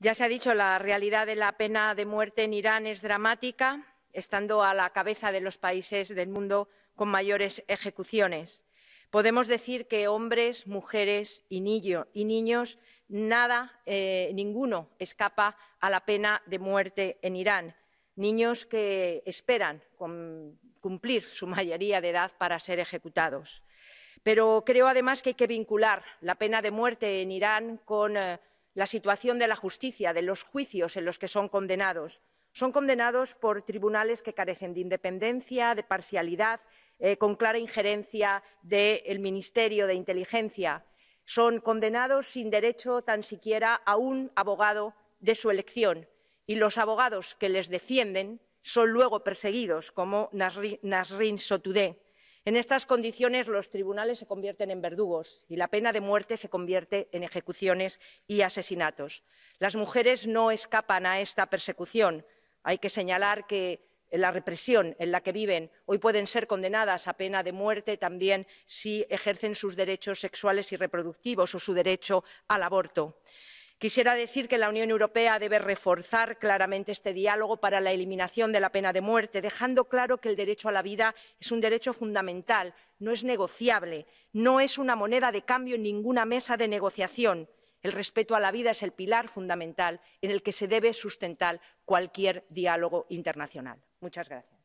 Ya se ha dicho, la realidad de la pena de muerte en Irán es dramática, estando a la cabeza de los países del mundo con mayores ejecuciones. Podemos decir que hombres, mujeres y, y niños, nada, eh, ninguno escapa a la pena de muerte en Irán. Niños que esperan cumplir su mayoría de edad para ser ejecutados. Pero creo además que hay que vincular la pena de muerte en Irán con. Eh, la situación de la justicia, de los juicios en los que son condenados. Son condenados por tribunales que carecen de independencia, de parcialidad, eh, con clara injerencia del Ministerio de Inteligencia. Son condenados sin derecho tan siquiera a un abogado de su elección y los abogados que les defienden son luego perseguidos, como Nasrin Sotoudeh. En estas condiciones, los tribunales se convierten en verdugos y la pena de muerte se convierte en ejecuciones y asesinatos. Las mujeres no escapan a esta persecución. Hay que señalar que la represión en la que viven hoy pueden ser condenadas a pena de muerte también si ejercen sus derechos sexuales y reproductivos o su derecho al aborto. Quisiera decir que la Unión Europea debe reforzar claramente este diálogo para la eliminación de la pena de muerte, dejando claro que el derecho a la vida es un derecho fundamental, no es negociable, no es una moneda de cambio en ninguna mesa de negociación. El respeto a la vida es el pilar fundamental en el que se debe sustentar cualquier diálogo internacional. Muchas gracias.